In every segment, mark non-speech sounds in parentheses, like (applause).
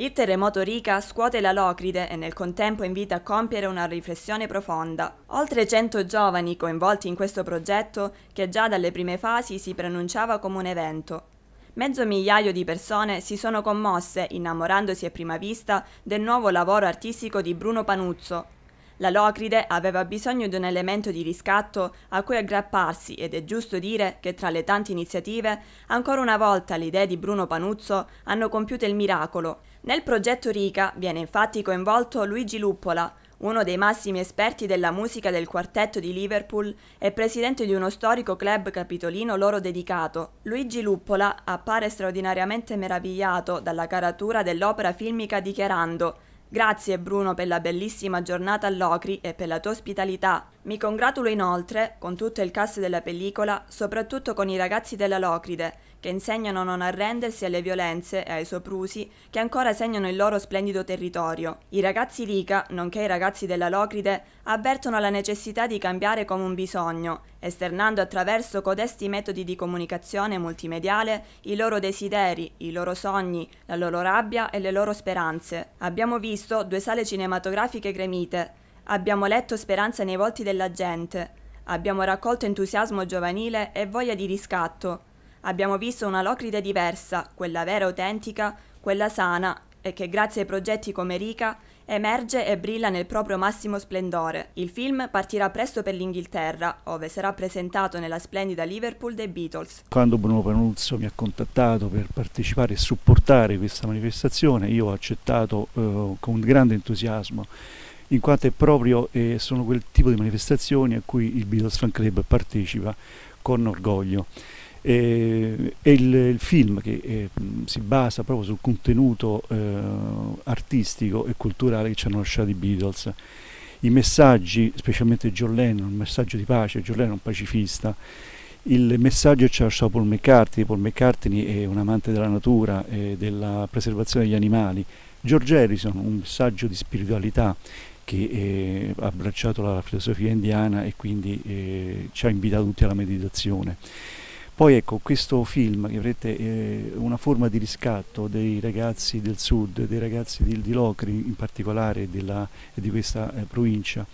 Il terremoto Rica scuote la Locride e nel contempo invita a compiere una riflessione profonda. Oltre 100 giovani coinvolti in questo progetto che già dalle prime fasi si preannunciava come un evento. Mezzo migliaio di persone si sono commosse innamorandosi a prima vista del nuovo lavoro artistico di Bruno Panuzzo, la Locride aveva bisogno di un elemento di riscatto a cui aggrapparsi ed è giusto dire che tra le tante iniziative, ancora una volta le idee di Bruno Panuzzo hanno compiuto il miracolo. Nel progetto Rica viene infatti coinvolto Luigi Luppola, uno dei massimi esperti della musica del quartetto di Liverpool e presidente di uno storico club capitolino loro dedicato. Luigi Luppola appare straordinariamente meravigliato dalla caratura dell'opera filmica dichiarando Grazie Bruno per la bellissima giornata all'Ocri e per la tua ospitalità. Mi congratulo inoltre con tutto il cast della pellicola, soprattutto con i ragazzi della Locride, che insegnano a non arrendersi alle violenze e ai soprusi che ancora segnano il loro splendido territorio. I ragazzi Lica, nonché i ragazzi della Locride, avvertono la necessità di cambiare come un bisogno, esternando attraverso codesti metodi di comunicazione multimediale i loro desideri, i loro sogni, la loro rabbia e le loro speranze. Abbiamo visto due sale cinematografiche gremite, abbiamo letto speranza nei volti della gente, abbiamo raccolto entusiasmo giovanile e voglia di riscatto, Abbiamo visto una Locride diversa, quella vera e autentica, quella sana e che grazie ai progetti come Rica emerge e brilla nel proprio massimo splendore. Il film partirà presto per l'Inghilterra, ove sarà presentato nella splendida Liverpool dei Beatles. Quando Bruno Panuzzo mi ha contattato per partecipare e supportare questa manifestazione, io ho accettato eh, con grande entusiasmo in quanto è proprio eh, sono quel tipo di manifestazioni a cui il Beatles Fan Club partecipa con orgoglio. Eh, è il, il, film che eh, si basa proprio sul contenuto eh, artistico e culturale che ci hanno lasciato i Beatles. I messaggi, specialmente John Lennon, il messaggio di pace, John Lennon pacifista, il messaggio ci ha lasciato Paul McCartney, Paul McCartney è un amante della natura e della preservazione degli animali, George Harrison, un messaggio di spiritualità che eh, ha abbracciato la filosofia indiana e quindi eh, ci ha invitato tutti alla meditazione. Poi ecco, questo film, che avrete eh, una forma di riscatto dei ragazzi del sud, dei ragazzi di, di Locri in particolare, della, di questa eh, provincia,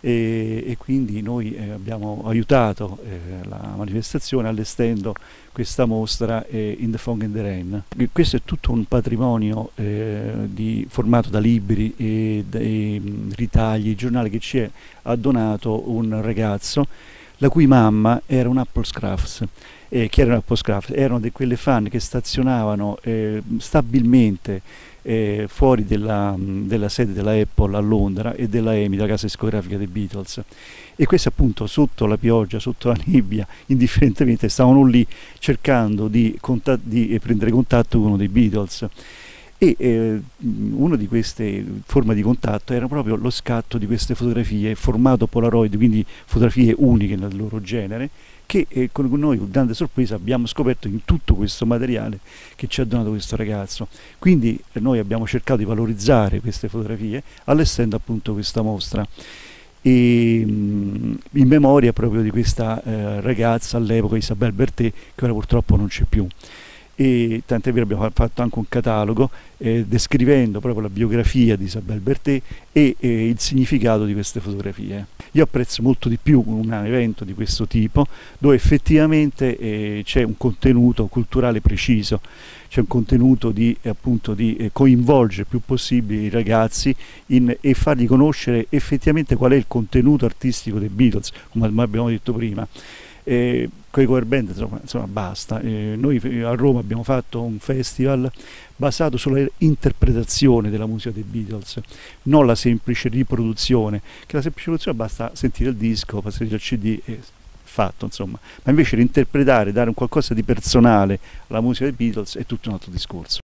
e, e, quindi noi eh, abbiamo aiutato eh, la manifestazione allestendo questa mostra eh, In the Fong and the Rain. Questo è tutto un patrimonio eh, di, formato da libri e, e mm, ritagli, giornale che ci è, ha donato un ragazzo la cui mamma era un Apple Scruffs. Eh, che erano Apple Scruffs? Erano di quelle fan che stazionavano eh, stabilmente eh, fuori della, della, sede della Apple a Londra e della EMI, la casa discografica dei Beatles. E queste appunto sotto la pioggia, sotto la nebbia, (laughs) indifferentemente stavano lì cercando di, di eh, prendere contatto con uno dei Beatles e eh, una di queste forme di contatto era proprio lo scatto di queste fotografie formato Polaroid, quindi fotografie uniche nel loro genere, che eh, con noi con grande sorpresa abbiamo scoperto in tutto questo materiale che ci ha donato questo ragazzo. Quindi eh, noi abbiamo cercato di valorizzare queste fotografie allestendo appunto questa mostra. E, mh, mm, in memoria proprio di questa eh, ragazza all'epoca Isabelle Bertè che ora purtroppo non c'è più e tant'è vero abbiamo fatto anche un catalogo eh, descrivendo proprio la biografia di Isabel Bertè e eh, il significato di queste fotografie. Io apprezzo molto di più un evento di questo tipo dove effettivamente eh, c'è un contenuto culturale preciso, c'è un contenuto di, eh, appunto, di eh, coinvolgere il più possibile i ragazzi in, e fargli conoscere effettivamente qual è il contenuto artistico dei Beatles, come abbiamo detto prima eh, con i cover band insomma, insomma basta eh, noi a Roma abbiamo fatto un festival basato sulla interpretazione della musica dei Beatles non la semplice riproduzione che la semplice riproduzione basta sentire il disco passare il cd e fatto insomma ma invece reinterpretare dare un qualcosa di personale alla musica dei Beatles è tutto un altro discorso